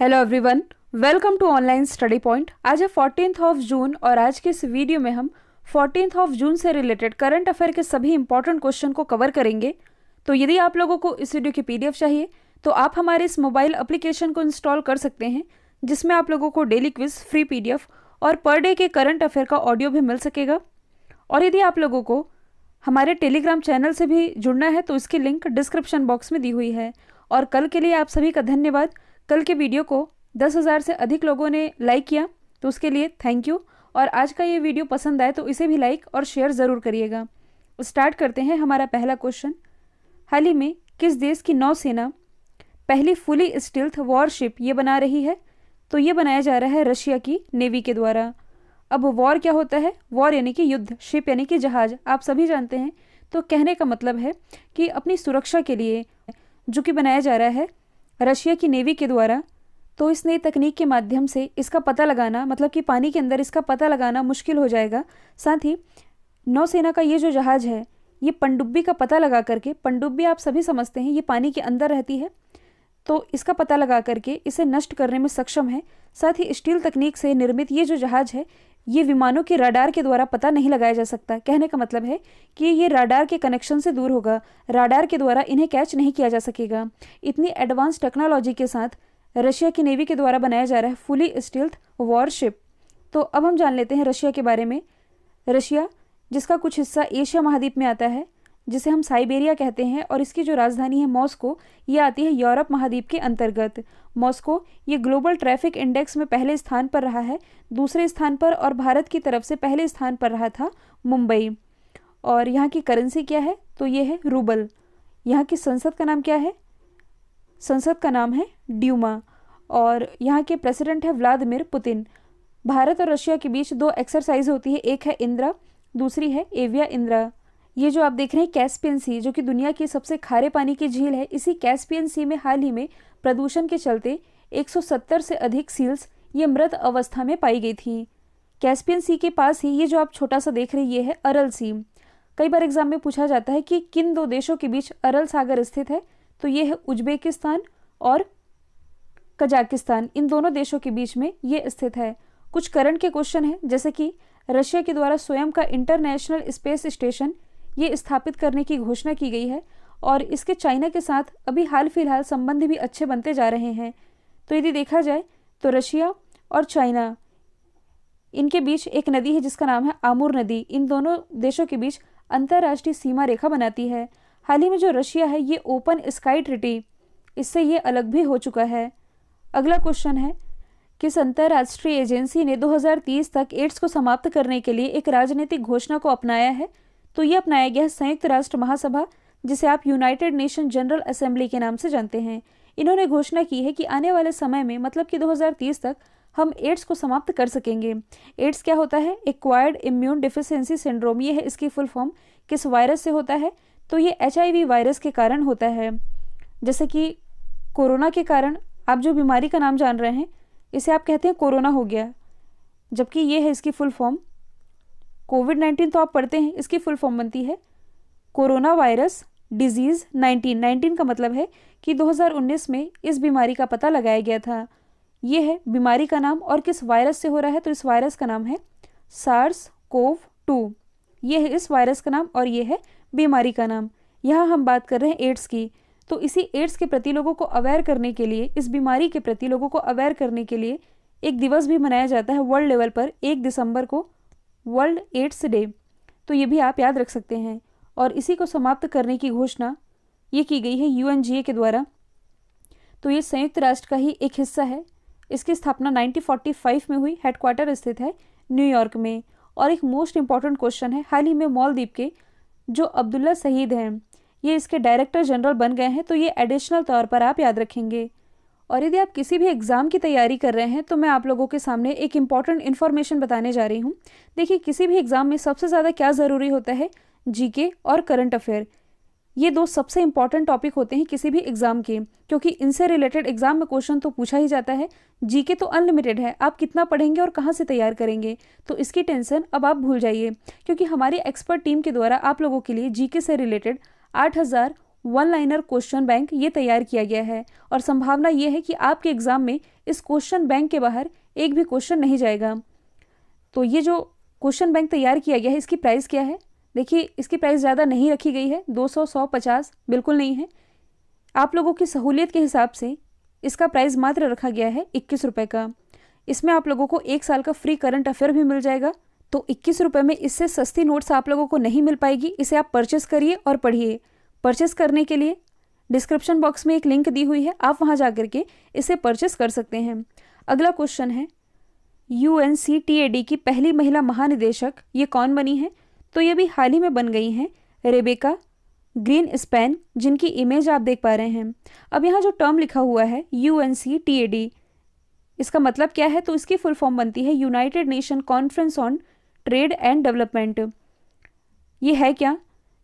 hello everyone welcome to online study point आज है fourteen of June और आज के इस वीडियो में हम फोर्टीन ऑफ जून से रिलेटेड करंट अफेयर के सभी इंपॉर्टेंट क्वेश्चन को कवर करेंगे तो यदि आप लोगों को इस वीडियो की पीडीएफ चाहिए तो आप हमारे इस मोबाइल एप्लीकेशन को इंस्टॉल कर सकते हैं जिसमें आप लोगों को डेली क्विज फ्री पी और पर डे के करंट अफेयर का ऑडियो भी मिल सकेगा और यदि आप लोगों को हमारे टेलीग्राम चैनल से भी जुड़ना है तो इसकी लिंक डिस्क्रिप्शन बॉक्स में दी हुई है और कल के लिए आप सभी का धन्यवाद कल के वीडियो को दस हज़ार से अधिक लोगों ने लाइक किया तो उसके लिए थैंक यू और आज का ये वीडियो पसंद आए तो इसे भी लाइक और शेयर ज़रूर करिएगा स्टार्ट करते हैं हमारा पहला क्वेश्चन हाल ही में किस देश की नौसेना पहली फुली स्टिल्थ वॉरशिप ये बना रही है तो ये बनाया जा रहा है रशिया की नेवी के द्वारा अब वॉर क्या होता है वॉर यानी कि युद्ध शिप यानी कि जहाज आप सभी जानते हैं तो कहने का मतलब है कि अपनी सुरक्षा के लिए जो कि बनाया जा रहा है रशिया की नेवी के द्वारा तो इस नई तकनीक के माध्यम से इसका पता लगाना मतलब कि पानी के अंदर इसका पता लगाना मुश्किल हो जाएगा साथ ही नौसेना का ये जो जहाज़ है ये पनडुब्बी का पता लगा करके पनडुब्बी आप सभी समझते हैं ये पानी के अंदर रहती है तो इसका पता लगा करके इसे नष्ट करने में सक्षम है साथ ही स्टील तकनीक से निर्मित ये जो जहाज़ है ये विमानों के राडार के द्वारा पता नहीं लगाया जा सकता कहने का मतलब है कि ये राडार के कनेक्शन से दूर होगा राडार के द्वारा इन्हें कैच नहीं किया जा सकेगा इतनी एडवांस टेक्नोलॉजी के साथ रशिया की नेवी के द्वारा बनाया जा रहा है फुली स्टील्थ वॉरशिप तो अब हम जान लेते हैं रशिया के बारे में रशिया जिसका कुछ हिस्सा एशिया महाद्वीप में आता है जिसे हम साइबेरिया कहते हैं और इसकी जो राजधानी है मॉस्को ये आती है यूरोप महाद्वीप के अंतर्गत मॉस्को ये ग्लोबल ट्रैफिक इंडेक्स में पहले स्थान पर रहा है दूसरे स्थान पर और भारत की तरफ से पहले स्थान पर रहा था मुंबई और यहाँ की करेंसी क्या है तो ये है रूबल यहाँ की संसद का नाम क्या है संसद का नाम है ड्यूमा और यहाँ के प्रेसिडेंट है व्लादिमिर पुतिन भारत और रशिया के बीच दो एक्सरसाइज होती है एक है इंदिरा दूसरी है एविया इंदिरा ये जो आप देख रहे हैं कैस्पियन सी जो कि दुनिया की सबसे खारे पानी की झील है इसी कैस्पियन सी में हाल ही में प्रदूषण के चलते 170 से अधिक सील्स ये मृत अवस्था में पाई गई थी कैस्पियन सी के पास ही ये जो आप छोटा सा देख रहे हैं ये है अरल सी कई बार एग्जाम में पूछा जाता है कि किन दो देशों के बीच अरल सागर स्थित है तो ये है उज्बेकिस्तान और कजाकिस्तान इन दोनों देशों के बीच में ये स्थित है कुछ करंट के क्वेश्चन हैं जैसे कि रशिया के द्वारा स्वयं का इंटरनेशनल स्पेस स्टेशन ये स्थापित करने की घोषणा की गई है और इसके चाइना के साथ अभी हाल फिलहाल संबंध भी अच्छे बनते जा रहे हैं तो यदि देखा जाए तो रशिया और चाइना इनके बीच एक नदी है जिसका नाम है आमूर नदी इन दोनों देशों के बीच अंतर्राष्ट्रीय सीमा रेखा बनाती है हाल ही में जो रशिया है ये ओपन स्काई ट्रिटी इससे ये अलग भी हो चुका है अगला क्वेश्चन है किस अंतर्राष्ट्रीय एजेंसी ने 2030 तक एड्स को समाप्त करने के लिए एक राजनीतिक घोषणा को अपनाया है तो ये अपनाया गया संयुक्त राष्ट्र महासभा जिसे आप यूनाइटेड नेशन जनरल असेंबली के नाम से जानते हैं इन्होंने घोषणा की है कि आने वाले समय में मतलब कि 2030 तक हम एड्स को समाप्त कर सकेंगे एड्स क्या होता है एक्वायर्ड इम्यून डिफिशेंसी सिंड्रोम ये है इसकी फुल फॉर्म किस वायरस से होता है तो ये एच वायरस के कारण होता है जैसे कि कोरोना के कारण आप जो बीमारी का नाम जान रहे हैं इसे आप कहते हैं कोरोना हो गया जबकि ये है इसकी फुल फॉर्म कोविड नाइन्टीन तो आप पढ़ते हैं इसकी फुल फॉर्म बनती है corona virus disease nineteen nineteen का मतलब है कि 2019 में इस बीमारी का पता लगाया गया था यह है बीमारी का नाम और किस वायरस से हो रहा है तो इस वायरस का नाम है सार्स कोव टू ये है इस वायरस का नाम और ये है बीमारी का नाम यहाँ हम बात कर रहे हैं एड्स की तो इसी एड्स के प्रति लोगों को अवेयर करने के लिए इस बीमारी के प्रति लोगों को अवेयर करने के लिए एक दिवस भी मनाया जाता है वर्ल्ड लेवल पर एक दिसंबर को वर्ल्ड एड्स डे तो ये भी आप याद रख सकते हैं और इसी को समाप्त करने की घोषणा ये की गई है यू के द्वारा तो ये संयुक्त राष्ट्र का ही एक हिस्सा है इसकी स्थापना 1945 में हुई हेडक्वार्टर स्थित है न्यूयॉर्क में और एक मोस्ट इम्पॉर्टेंट क्वेश्चन है हाल ही में मॉलदीप के जो अब्दुल्ला सहीद हैं ये इसके डायरेक्टर जनरल बन गए हैं तो ये एडिशनल तौर पर आप याद रखेंगे और यदि आप किसी भी एग्ज़ाम की तैयारी कर रहे हैं तो मैं आप लोगों के सामने एक इम्पॉर्टेंट इन्फॉर्मेशन बताने जा रही हूँ देखिए किसी भी एग्ज़ाम में सबसे ज़्यादा क्या ज़रूरी होता है जीके और करंट अफेयर ये दो सबसे इम्पॉर्टेंट टॉपिक होते हैं किसी भी एग्ज़ाम के क्योंकि इनसे रिलेटेड एग्ज़ाम में क्वेश्चन तो पूछा ही जाता है जीके तो अनलिमिटेड है आप कितना पढ़ेंगे और कहाँ से तैयार करेंगे तो इसकी टेंशन अब आप भूल जाइए क्योंकि हमारी एक्सपर्ट टीम के द्वारा आप लोगों के लिए जीके से रिलेटेड आठ हज़ार वन लाइनर क्वेश्चन बैंक ये तैयार किया गया है और संभावना ये है कि आपके एग्ज़ाम में इस क्वेश्चन बैंक के बाहर एक भी क्वेश्चन नहीं जाएगा तो ये जो क्वेश्चन बैंक तैयार किया गया है इसकी प्राइस क्या है देखिए इसकी प्राइस ज़्यादा नहीं रखी गई है दो सौ सौ पचास बिल्कुल नहीं है आप लोगों की सहूलियत के हिसाब से इसका प्राइस मात्र रखा गया है इक्कीस रुपये का इसमें आप लोगों को एक साल का फ्री करंट अफेयर भी मिल जाएगा तो इक्कीस रुपये में इससे सस्ती नोट्स आप लोगों को नहीं मिल पाएगी इसे आप परचेस करिए और पढ़िए परचेस करने के लिए डिस्क्रिप्शन बॉक्स में एक लिंक दी हुई है आप वहाँ जा के इसे परचेस कर सकते हैं अगला क्वेश्चन है यू की पहली महिला महानिदेशक ये कौन बनी है तो ये भी हाल ही में बन गई हैं रेबेका ग्रीन स्पेन जिनकी इमेज आप देख पा रहे हैं अब यहाँ जो टर्म लिखा हुआ है यू इसका मतलब क्या है तो इसकी फुल फॉर्म बनती है United Nation Conference on Trade and Development ये है क्या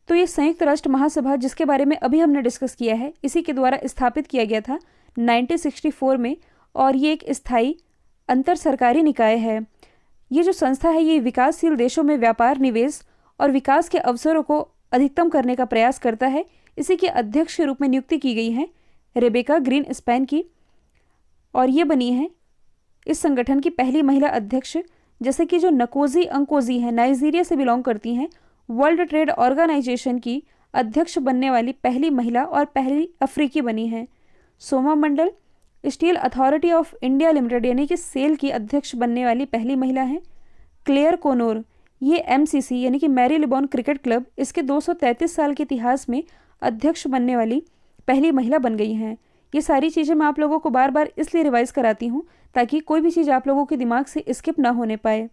तो ये संयुक्त राष्ट्र महासभा जिसके बारे में अभी हमने डिस्कस किया है इसी के द्वारा स्थापित किया गया था 1964 में और ये एक स्थायी अंतर सरकारी निकाय है ये जो संस्था है ये विकासशील देशों में व्यापार निवेश और विकास के अवसरों को अधिकतम करने का प्रयास करता है इसी के अध्यक्ष के रूप में नियुक्ति की गई है रेबेका ग्रीन स्पैन की और ये बनी है इस संगठन की पहली महिला अध्यक्ष जैसे कि जो नकोजी अंकोजी हैं नाइजीरिया से बिलोंग करती हैं वर्ल्ड ट्रेड ऑर्गेनाइजेशन की अध्यक्ष बनने वाली पहली महिला और पहली अफ्रीकी बनी हैं Soma Mondal Steel Authority of India Limited यानी कि सेल की अध्यक्ष बनने वाली पहली महिला हैं क्लेयर कोनोर ये एम यानी कि मैरी लिबॉन क्रिकेट क्लब इसके 233 साल के इतिहास में अध्यक्ष बनने वाली पहली महिला बन गई हैं ये सारी चीज़ें मैं आप लोगों को बार बार इसलिए रिवाइज़ कराती हूँ ताकि कोई भी चीज़ आप लोगों के दिमाग से स्किप ना होने पाए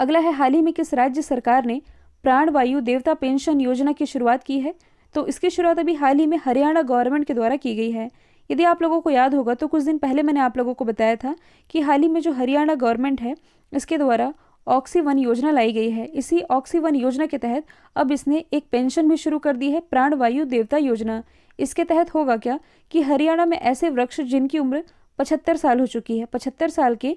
अगला है हाल ही में किस राज्य सरकार ने प्राणवायु देवता पेंशन योजना की शुरुआत की है तो इसकी शुरुआत अभी हाल ही में हरियाणा गवर्नमेंट के द्वारा की गई है यदि आप लोगों को याद होगा तो कुछ दिन पहले मैंने आप लोगों को बताया था कि हाल ही में जो हरियाणा गवर्नमेंट है इसके द्वारा ऑक्सी वन योजना लाई गई है इसी ऑक्सी वन योजना के तहत अब इसने एक पेंशन भी शुरू कर दी है प्राण वायु देवता योजना इसके तहत होगा क्या कि हरियाणा में ऐसे वृक्ष जिनकी उम्र पचहत्तर साल हो चुकी है पचहत्तर साल के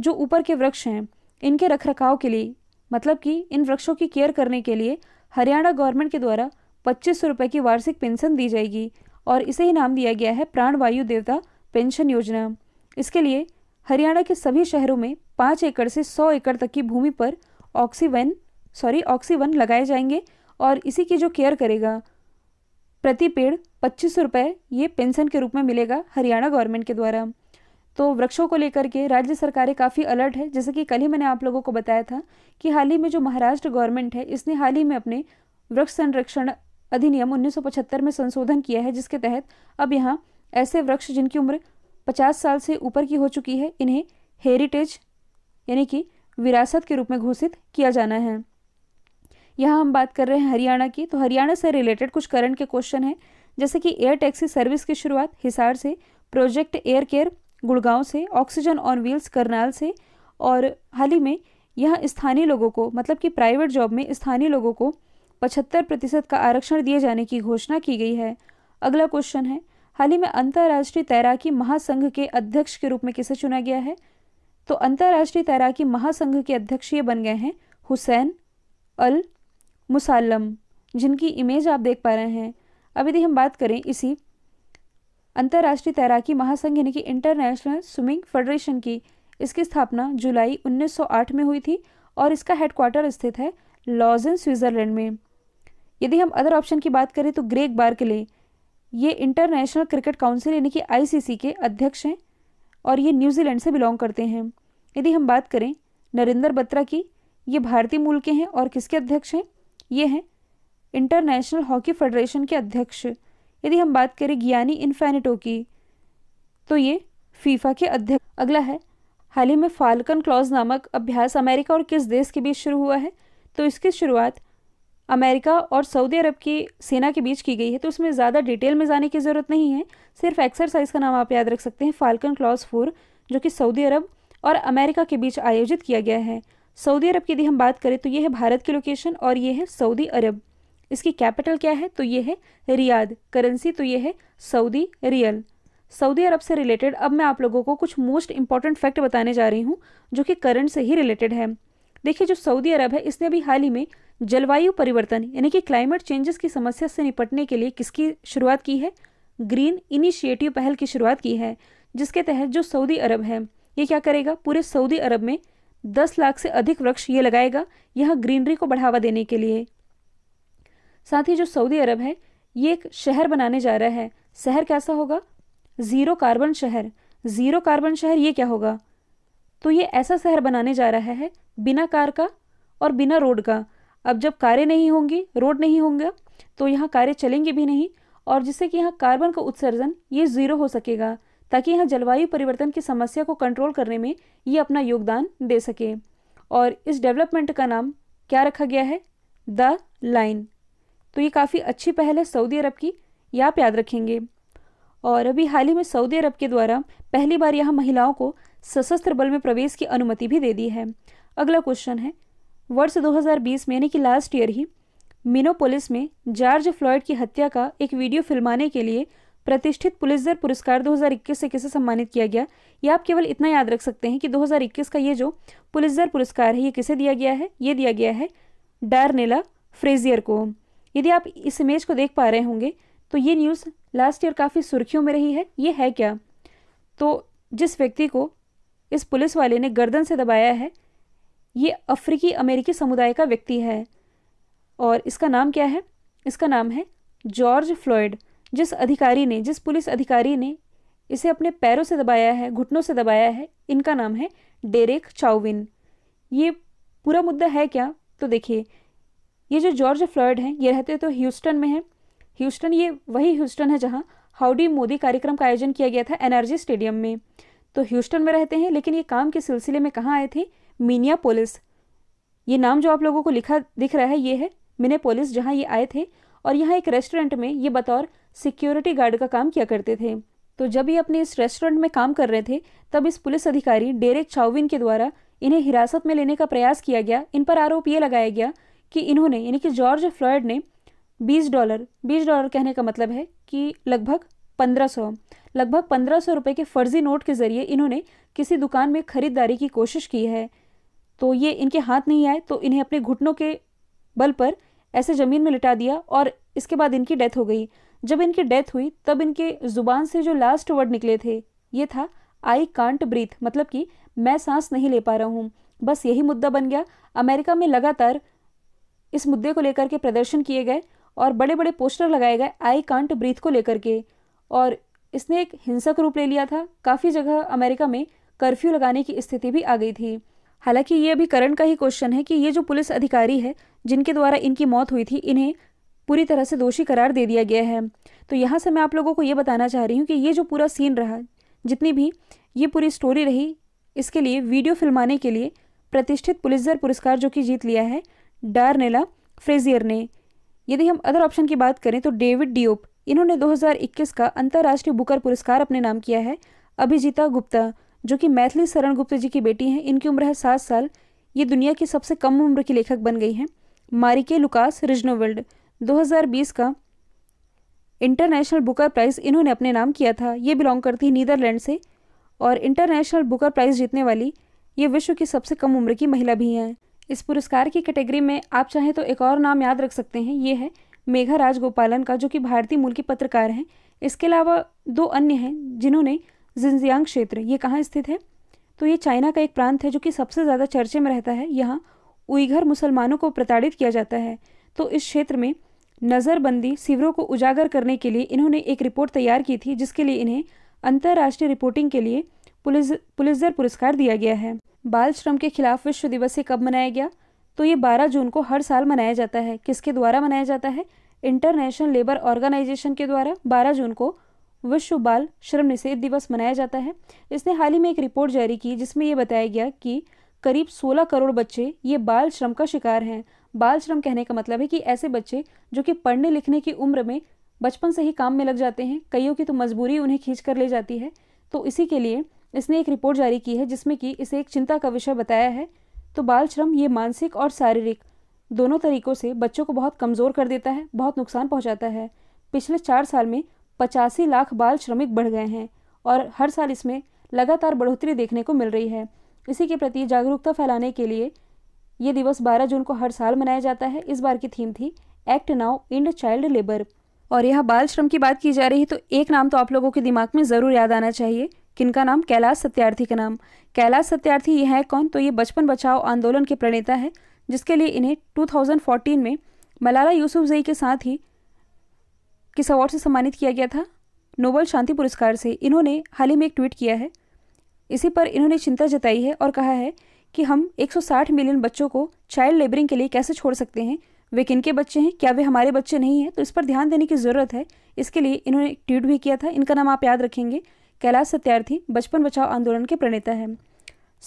जो ऊपर के वृक्ष हैं इनके रखरखाव के लिए मतलब कि इन वृक्षों की केयर करने के लिए हरियाणा गवर्नमेंट के द्वारा पच्चीस सौ की वार्षिक पेंशन दी जाएगी और इसे ही नाम दिया गया है प्राणवायु देवता पेंशन योजना इसके लिए हरियाणा के सभी शहरों में पाँच एकड़ से सौ एकड़ तक की भूमि पर ऑक्सीवन सॉरी ऑक्सीवन लगाए जाएंगे और इसी की जो केयर करेगा प्रति पेड़ पच्चीस सौ रुपये ये पेंशन के रूप में मिलेगा हरियाणा गवर्नमेंट के द्वारा तो वृक्षों को लेकर के राज्य सरकारें काफ़ी अलर्ट है जैसे कि कल ही मैंने आप लोगों को बताया था कि हाल ही में जो महाराष्ट्र गवर्नमेंट है इसने हाल ही में अपने वृक्ष संरक्षण अधिनियम 1975 में संशोधन किया है जिसके तहत अब यहाँ ऐसे वृक्ष जिनकी उम्र 50 साल से ऊपर की हो चुकी है इन्हें हेरिटेज यानी कि विरासत के रूप में घोषित किया जाना है यहाँ हम बात कर रहे हैं हरियाणा की तो हरियाणा से रिलेटेड कुछ करंट के क्वेश्चन हैं जैसे कि एयर टैक्सी सर्विस की शुरुआत हिसार से प्रोजेक्ट एयर केयर गुड़गांव से ऑक्सीजन ऑन व्हील्स करनाल से और हाल ही में यह स्थानीय लोगों को मतलब कि प्राइवेट जॉब में स्थानीय लोगों को पचहत्तर प्रतिशत का आरक्षण दिए जाने की घोषणा की गई है अगला क्वेश्चन है हाल ही में अंतर्राष्ट्रीय तैराकी महासंघ के अध्यक्ष के रूप में किसे चुना गया है तो अंतर्राष्ट्रीय तैराकी महासंघ के अध्यक्ष ये बन गए हैं हुसैन अल मुसालम जिनकी इमेज आप देख पा रहे हैं अब यदि हम बात करें इसी अंतर्राष्ट्रीय तैराकी महासंघ यानी कि इंटरनेशनल स्विमिंग फेडरेशन की इसकी स्थापना जुलाई 1908 में हुई थी और इसका हेडक्वार्टर स्थित है लॉजन स्विट्ज़रलैंड में यदि हम अदर ऑप्शन की बात करें तो ग्रेग बार के लिए ये इंटरनेशनल क्रिकेट काउंसिल यानी कि आईसीसी के अध्यक्ष हैं और ये न्यूजीलैंड से बिलोंग करते हैं यदि हम बात करें नरेंद्र बत्रा की ये भारतीय मूल के हैं और किसके अध्यक्ष हैं ये हैं इंटरनेशनल हॉकी फेडरेशन के अध्यक्ष यदि हम बात करें ज्ञानी इन्फेनिटो की तो ये फीफा के अध्यक्ष अगला है हाल ही में फाल्कन क्लॉज नामक अभ्यास अमेरिका और किस देश के बीच शुरू हुआ है तो इसकी शुरुआत अमेरिका और सऊदी अरब की सेना के बीच की गई है तो उसमें ज़्यादा डिटेल में जाने की ज़रूरत नहीं है सिर्फ एक्सरसाइज का नाम आप याद रख सकते हैं फाल्कन क्लॉज फोर जो कि सऊदी अरब और अमेरिका के बीच आयोजित किया गया है सऊदी अरब की यदि हम बात करें तो ये है भारत की लोकेशन और ये है सऊदी अरब इसकी कैपिटल क्या है तो ये है रियाद करेंसी तो ये है सऊदी रियल सऊदी अरब से रिलेटेड अब मैं आप लोगों को कुछ मोस्ट इंपॉर्टेंट फैक्ट बताने जा रही हूँ जो कि करंट से ही रिलेटेड है देखिए जो सऊदी अरब है इसने अभी हाल ही में जलवायु परिवर्तन यानी कि क्लाइमेट चेंजेस की समस्या से निपटने के लिए किसकी शुरुआत की है ग्रीन इनिशिएटिव पहल की शुरुआत की है जिसके तहत जो सऊदी अरब है ये क्या करेगा पूरे सऊदी अरब में दस लाख से अधिक वृक्ष ये लगाएगा यह ग्रीनरी को बढ़ावा देने के लिए साथ ही जो सऊदी अरब है ये एक शहर बनाने जा रहा है शहर कैसा होगा ज़ीरो कार्बन शहर ज़ीरो कार्बन शहर ये क्या होगा तो ये ऐसा शहर बनाने जा रहा है बिना कार का और बिना रोड का अब जब कारें नहीं होंगी रोड नहीं होंगे तो यहाँ कारें चलेंगी भी नहीं और जिससे कि यहाँ कार्बन का उत्सर्जन ये ज़ीरो हो सकेगा ताकि यहाँ जलवायु परिवर्तन की समस्या को कंट्रोल करने में ये अपना योगदान दे सके और इस डेवलपमेंट का नाम क्या रखा गया है द लाइन तो ये काफ़ी अच्छी पहल है सऊदी अरब की ये आप याद रखेंगे और अभी हाल ही में सऊदी अरब के द्वारा पहली बार यहाँ महिलाओं को सशस्त्र बल में प्रवेश की अनुमति भी दे दी है अगला क्वेश्चन है वर्ष 2020 में यानी कि लास्ट ईयर ही मिनोपोलिस में जॉर्ज फ्लॉयड की हत्या का एक वीडियो फिल्माने के लिए प्रतिष्ठित दर पुरस्कार 2021 से किसे सम्मानित किया गया यह आप केवल इतना याद रख सकते हैं कि 2021 का ये जो पुलिसदर पुरस्कार है ये किसे दिया गया है ये दिया गया है डारनेला फ्रेजियर को यदि आप इस इमेज को देख पा रहे होंगे तो ये न्यूज़ लास्ट ईयर काफ़ी सुर्खियों में रही है ये है क्या तो जिस व्यक्ति को इस पुलिस वाले ने गर्दन से दबाया है ये अफ्रीकी अमेरिकी समुदाय का व्यक्ति है और इसका नाम क्या है इसका नाम है जॉर्ज फ्लॉयड जिस अधिकारी ने जिस पुलिस अधिकारी ने इसे अपने पैरों से दबाया है घुटनों से दबाया है इनका नाम है डेरेक चाउविन ये पूरा मुद्दा है क्या तो देखिए ये जो जॉर्ज फ्लॉयड हैं ये रहते तो ह्यूस्टन में हैं ह्यूस्टन ये वही ह्यूस्टन है जहाँ हाउडी मोदी कार्यक्रम का आयोजन किया गया था एनर्जी स्टेडियम में तो ह्यूस्टन में रहते हैं लेकिन ये काम के सिलसिले में कहाँ आए थे मीनिया पोलिस ये नाम जो आप लोगों को लिखा दिख रहा है ये है मिने पोलिस जहाँ ये आए थे और यहाँ एक रेस्टोरेंट में ये बतौर सिक्योरिटी गार्ड का काम किया करते थे तो जब ये अपने इस रेस्टोरेंट में काम कर रहे थे तब इस पुलिस अधिकारी डेरेक चाउविन के द्वारा इन्हें हिरासत में लेने का प्रयास किया गया इन पर आरोप ये लगाया गया कि इन्होंने यानी कि जॉर्ज फ्लॉयड ने 20 डॉलर 20 डॉलर कहने का मतलब है कि लगभग 1500 लगभग 1500 रुपए के फर्जी नोट के ज़रिए इन्होंने किसी दुकान में ख़रीदारी की कोशिश की है तो ये इनके हाथ नहीं आए तो इन्हें अपने घुटनों के बल पर ऐसे ज़मीन में लिटा दिया और इसके बाद इनकी डेथ हो गई जब इनकी डेथ हुई तब इनके ज़ुबान से जो लास्ट वर्ड निकले थे ये था आई कांट ब्रीथ मतलब कि मैं सांस नहीं ले पा रहा हूँ बस यही मुद्दा बन गया अमेरिका में लगातार इस मुद्दे को लेकर के प्रदर्शन किए गए और बड़े बड़े पोस्टर लगाए गए आई कांट ब्रीथ को लेकर के और इसने एक हिंसक रूप ले लिया था काफ़ी जगह अमेरिका में कर्फ्यू लगाने की स्थिति भी आ गई थी हालांकि ये अभी करण का ही क्वेश्चन है कि ये जो पुलिस अधिकारी है जिनके द्वारा इनकी मौत हुई थी इन्हें पूरी तरह से दोषी करार दे दिया गया है तो यहाँ से मैं आप लोगों को ये बताना चाह रही हूँ कि ये जो पूरा सीन रहा जितनी भी ये पूरी स्टोरी रही इसके लिए वीडियो फिल्माने के लिए प्रतिष्ठित पुलिसजर पुरस्कार जो कि जीत लिया है डारनेला फ्रेजियर ने यदि हम अदर ऑप्शन की बात करें तो डेविड डियोप इन्होंने 2021 का अंतर्राष्ट्रीय बुकर पुरस्कार अपने नाम किया है अभिजीता गुप्ता जो कि मैथिली शरण गुप्ता जी की बेटी हैं इनकी उम्र है सात साल ये दुनिया की सबसे कम उम्र की लेखक बन गई हैं मारिके लुकास रिजनोवेल्ड 2020 का इंटरनेशनल बुकर प्राइज़ इन्होंने अपने नाम किया था ये बिलोंग करती है नीदरलैंड से और इंटरनेशनल बुकर प्राइज़ जीतने वाली ये विश्व की सबसे कम उम्र की महिला भी हैं इस पुरस्कार की कैटेगरी में आप चाहें तो एक और नाम याद रख सकते हैं ये है मेघा राजगोपालन का जो कि भारतीय मूल की पत्रकार हैं इसके अलावा दो अन्य हैं जिन्होंने जिंजियांग क्षेत्र ये कहाँ स्थित है तो ये चाइना का एक प्रांत है जो कि सबसे ज़्यादा चर्चे में रहता है यहाँ उइघर मुसलमानों को प्रताड़ित किया जाता है तो इस क्षेत्र में नज़रबंदी सिवरों को उजागर करने के लिए इन्होंने एक रिपोर्ट तैयार की थी जिसके लिए इन्हें अंतर्राष्ट्रीय रिपोर्टिंग के लिए पुलिस पुलिसर पुरस्कार दिया गया है बाल श्रम के खिलाफ विश्व दिवस ये कब मनाया गया तो ये 12 जून को हर साल मनाया जाता है किसके द्वारा मनाया जाता है इंटरनेशनल लेबर ऑर्गेनाइजेशन के द्वारा 12 जून को विश्व बाल श्रम निषेध दिवस मनाया जाता है इसने हाल ही में एक रिपोर्ट जारी की जिसमें ये बताया गया कि करीब 16 करोड़ बच्चे ये बाल श्रम का शिकार हैं बाल श्रम कहने का मतलब है कि ऐसे बच्चे जो कि पढ़ने लिखने की उम्र में बचपन से ही काम में लग जाते हैं कईयों की तो मजबूरी उन्हें खींच कर ले जाती है तो इसी के लिए इसने एक रिपोर्ट जारी की है जिसमें कि इसे एक चिंता का विषय बताया है तो बाल श्रम ये मानसिक और शारीरिक दोनों तरीकों से बच्चों को बहुत कमज़ोर कर देता है बहुत नुकसान पहुंचाता है पिछले चार साल में पचासी लाख बाल श्रमिक बढ़ गए हैं और हर साल इसमें लगातार बढ़ोतरी देखने को मिल रही है इसी के प्रति जागरूकता फैलाने के लिए ये दिवस 12 जून को हर साल मनाया जाता है इस बार की थीम थी act now end child labour और यह बाल श्रम की बात की जा रही है तो एक नाम तो आप लोगों के दिमाग में ज़रूर याद आना चाहिए किनका नाम कैलाश सत्यार्थी का नाम कैलाश सत्यार्थी ये है कौन तो ये बचपन बचाओ आंदोलन के प्रणेता है जिसके लिए इन्हें 2014 में मलाला जई के साथ ही किस अवार्ड से सम्मानित किया गया था नोबल शांति पुरस्कार से इन्होंने हाल ही में एक ट्वीट किया है इसी पर इन्होंने चिंता जताई है और कहा है कि हम 160 मिलियन बच्चों को चाइल्ड लेबरिंग के लिए कैसे छोड़ सकते हैं वे किन के बच्चे हैं क्या वे हमारे बच्चे नहीं हैं तो इस पर ध्यान देने की ज़रूरत है इसके लिए इन्होंने एक ट्वीट भी किया था इनका नाम आप याद रखेंगे कैलाश सत्यार्थी बचपन बचाओ आंदोलन के प्रणेता हैं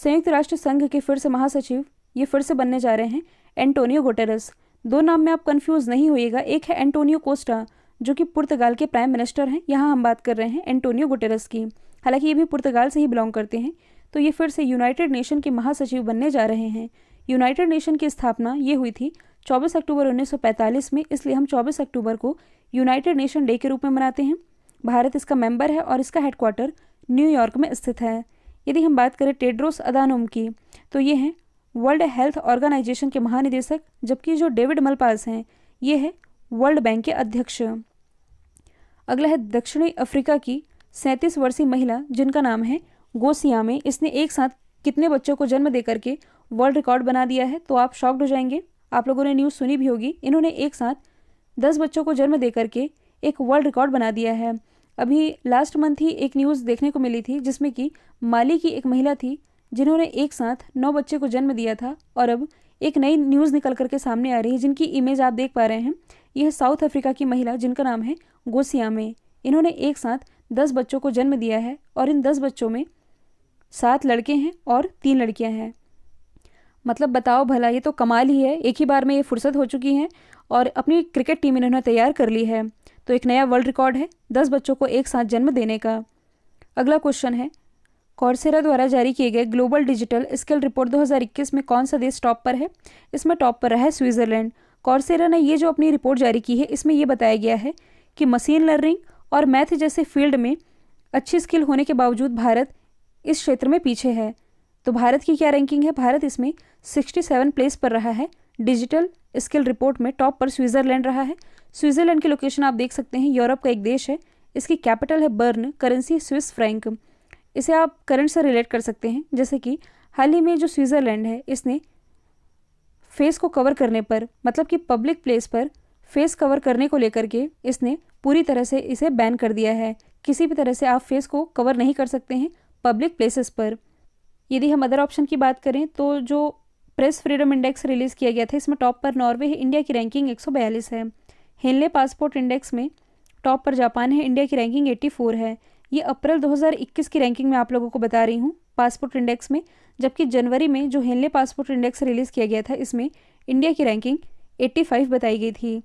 संयुक्त राष्ट्र संघ के फिर से महासचिव ये फिर से बनने जा रहे हैं एंटोनियो गोटेरस दो नाम में आप कन्फ्यूज नहीं होइएगा एक है एंटोनियो कोस्टा जो कि पुर्तगाल के प्राइम मिनिस्टर हैं यहाँ हम बात कर रहे हैं एंटोनियो गुटेरस की हालांकि ये भी पुर्तगाल से ही बिलोंग करते हैं तो ये फिर से यूनाइटेड नेशन के महासचिव बनने जा रहे हैं यूनाइटेड नेशन की स्थापना ये हुई थी 24 अक्टूबर 1945 में इसलिए हम 24 अक्टूबर को यूनाइटेड नेशन डे के रूप में मनाते हैं भारत इसका मेंबर है और इसका हेडक्वार्टर न्यूयॉर्क में स्थित है यदि हम बात करें टेड्रोस अदानोम की तो ये हैं वर्ल्ड हेल्थ ऑर्गेनाइजेशन के महानिदेशक जबकि जो डेविड मलपास हैं ये है वर्ल्ड बैंक के अध्यक्ष अगला है दक्षिणी अफ्रीका की सैंतीस वर्षीय महिला जिनका नाम है गोसियामे इसने एक साथ कितने बच्चों को जन्म देकर के वर्ल्ड रिकॉर्ड बना दिया है तो आप शॉक्ड हो जाएंगे आप लोगों ने न्यूज़ सुनी भी होगी इन्होंने एक साथ दस बच्चों को जन्म देकर के एक वर्ल्ड रिकॉर्ड बना दिया है अभी लास्ट मंथ ही एक न्यूज़ देखने को मिली थी जिसमें कि माली की एक महिला थी जिन्होंने एक साथ नौ बच्चे को जन्म दिया था और अब एक नई न्यूज़ निकल करके सामने आ रही है जिनकी इमेज आप देख पा रहे हैं यह साउथ अफ्रीका की महिला जिनका नाम है गोसियामे इन्होंने एक साथ दस बच्चों को जन्म दिया है और इन दस बच्चों में सात लड़के हैं और तीन लड़कियां हैं मतलब बताओ भला ये तो कमाल ही है एक ही बार में ये फुर्सत हो चुकी हैं और अपनी क्रिकेट टीम इन्होंने तैयार कर ली है तो एक नया वर्ल्ड रिकॉर्ड है दस बच्चों को एक साथ जन्म देने का अगला क्वेश्चन है कॉर्सेरा द्वारा जारी किए गए ग्लोबल डिजिटल स्किल रिपोर्ट 2021 में कौन सा देश टॉप पर है इसमें टॉप पर रहा है स्विट्ज़रलैंड कॉर्सेरा ने ये जो अपनी रिपोर्ट जारी की है इसमें यह बताया गया है कि मशीन लर्निंग और मैथ जैसे फील्ड में अच्छी स्किल होने के बावजूद भारत इस क्षेत्र में पीछे है तो भारत की क्या रैंकिंग है भारत इसमें सिक्सटी प्लेस पर रहा है डिजिटल स्किल रिपोर्ट में टॉप पर स्विट्ज़रलैंड रहा है स्विट्जरलैंड की लोकेशन आप देख सकते हैं यूरोप का एक देश है इसकी कैपिटल है बर्न करेंसी स्विस फ्रैंक इसे आप करंट से रिलेट कर सकते हैं जैसे कि हाल ही में जो स्विट्ज़रलैंड है इसने फेस को कवर करने पर मतलब कि पब्लिक प्लेस पर फेस कवर करने को लेकर के इसने पूरी तरह से इसे बैन कर दिया है किसी भी तरह से आप फेस को कवर नहीं कर सकते हैं पब्लिक प्लेसेस पर यदि हम अदर ऑप्शन की बात करें तो जो प्रेस फ्रीडम इंडेक्स रिलीज़ किया गया था इसमें टॉप पर नॉर्वे है इंडिया की रैंकिंग एक है हेनले पासपोर्ट इंडेक्स में टॉप पर जापान है इंडिया की रैंकिंग 84 है ये अप्रैल 2021 की रैंकिंग में आप लोगों को बता रही हूँ पासपोर्ट इंडेक्स में जबकि जनवरी में जो हेनले पासपोर्ट इंडेक्स रिलीज़ किया गया था इसमें इंडिया की रैंकिंग 85 बताई गई थी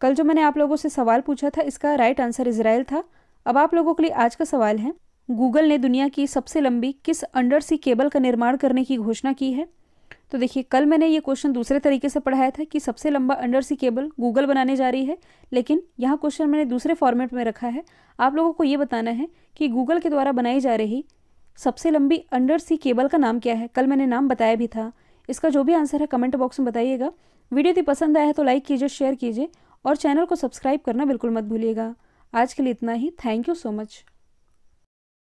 कल जो मैंने आप लोगों से सवाल पूछा था इसका राइट आंसर इसराइल था अब आप लोगों के लिए आज का सवाल है गूगल ने दुनिया की सबसे लंबी किस अंडर सी केबल का निर्माण करने की घोषणा की है तो देखिए कल मैंने ये क्वेश्चन दूसरे तरीके से पढ़ाया था कि सबसे लंबा अंडर सी केबल गूगल बनाने जा रही है लेकिन यहाँ क्वेश्चन मैंने दूसरे फॉर्मेट में रखा है आप लोगों को ये बताना है कि गूगल के द्वारा बनाई जा रही सबसे लंबी अंडर सी केबल का नाम क्या है कल मैंने नाम बताया भी था इसका जो भी आंसर है कमेंट बॉक्स में बताइएगा वीडियो यदि पसंद आया है तो लाइक कीजिए शेयर कीजिए और चैनल को सब्सक्राइब करना बिल्कुल मत भूलिएगा आज के लिए इतना ही थैंक यू सो मच